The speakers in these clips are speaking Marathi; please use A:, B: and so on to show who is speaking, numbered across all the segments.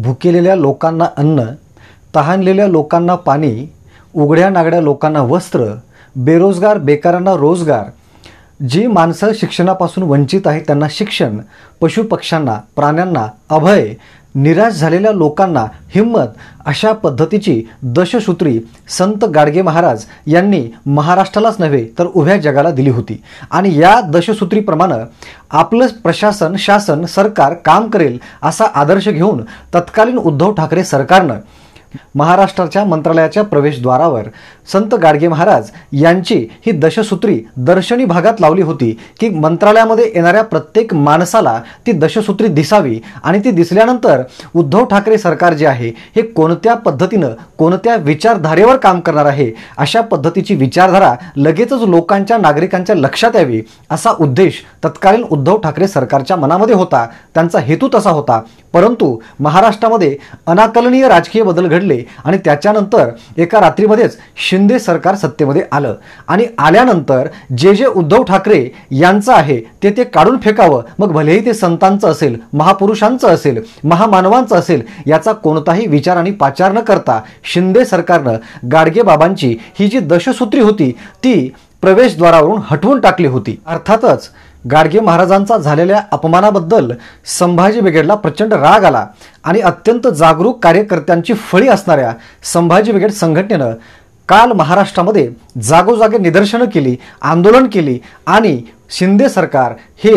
A: भुकेलेल्या लोकांना अन्न तहानलेल्या लोकांना पाणी उघड्या नागड्या लोकांना वस्त्र बेरोजगार बेकारांना रोजगार जी माणसं शिक्षणापासून वंचित आहेत त्यांना शिक्षण पशुपक्ष्यांना प्राण्यांना अभय निराश झालेल्या लोकांना हिंमत अशा पद्धतीची दशसूत्री संत गाडगे महाराज यांनी महाराष्ट्रालाच नव्हे तर उभ्या जगाला दिली होती आणि या दशसूत्रीप्रमाणे आपलं प्रशासन शासन सरकार काम करेल असा आदर्श घेऊन तत्कालीन उद्धव ठाकरे सरकारनं महाराष्ट्राच्या मंत्रालयाच्या प्रवेशद्वारावर संत गाडगे महाराज यांची ही दशसूत्री दर्शनी भागात लावली होती की मंत्रालयामध्ये येणाऱ्या प्रत्येक माणसाला ती दशसूत्री दिसावी आणि ती दिसल्यानंतर उद्धव ठाकरे सरकार जे आहे हे कोणत्या पद्धतीनं कोणत्या विचारधारेवर काम करणार आहे अशा पद्धतीची विचारधारा लगेचच लोकांच्या नागरिकांच्या लक्षात यावी असा उद्देश तत्कालीन उद्धव ठाकरे सरकारच्या मनामध्ये होता त्यांचा हेतू तसा होता परंतु महाराष्ट्रामध्ये अनाकलनीय राजकीय बदल घडले आणि त्याच्यानंतर एका रात्रीमध्येच शिंदे सरकार सत्तेमध्ये आलं आणि आल्यानंतर जे जे उद्धव ठाकरे यांचं आहे ते ते काढून फेकावं मग भलेही ते संतांचं असेल महापुरुषांचं असेल महामानवांचं असेल याचा कोणताही विचार आणि पाचार न करता शिंदे सरकारनं गाडगेबाबांची ही जी दशसूत्री होती ती प्रवेशद्वारावरून हटवून टाकली होती अर्थातच गाडगे महाराजांचा झालेल्या अपमानाबद्दल संभाजी ब्रिगेडला प्रचंड राग आला आणि अत्यंत जागरूक कार्यकर्त्यांची फळी असणाऱ्या संभाजी ब्रिगेड संघटनेनं काल महाराष्ट्रामध्ये जागोजागे निदर्शनं केली आंदोलन केली आणि शिंदे सरकार हे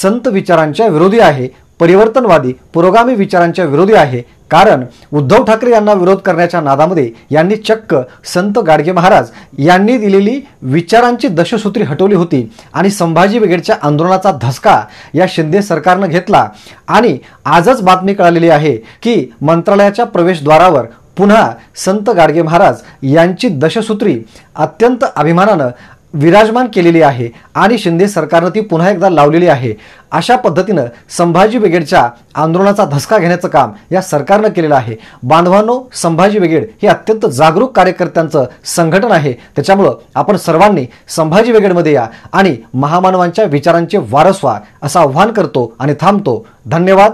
A: संत विचारांच्या विरोधी आहे परिवर्तनवादी पुरोगामी विचारांच्या विरोधी आहे कारण उद्धव ठाकरे यांना विरोध करण्याच्या नादामध्ये यांनी चक्क संत गाडगे महाराज यांनी दिलेली विचारांची दशसूत्री हटवली होती आणि संभाजी ब्रिगेडच्या आंदोलनाचा धसका या शिंदे सरकारनं घेतला आणि आजच बातमी कळालेली आहे की मंत्रालयाच्या प्रवेशद्वारावर पुन्हा संत गाडगे महाराज यांची दशसूत्री अत्यंत अभिमानानं विराजमान केलेली आहे आणि शिंदे सरकारनं ती पुन्हा एकदा लावलेली आहे अशा पद्धतीनं संभाजी ब्रिगेडच्या आंदोलनाचा धसका घेण्याचं काम या सरकारनं केलेलं आहे बांधवांनो संभाजी ब्रिगेड हे अत्यंत जागरूक कार्यकर्त्यांचं संघटन आहे त्याच्यामुळं आपण सर्वांनी संभाजी ब्रिगेडमध्ये या आणि महामानवांच्या विचारांचे वारस व्हा असं आव्हान करतो आणि थांबतो धन्यवाद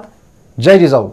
A: जय जिजाऊ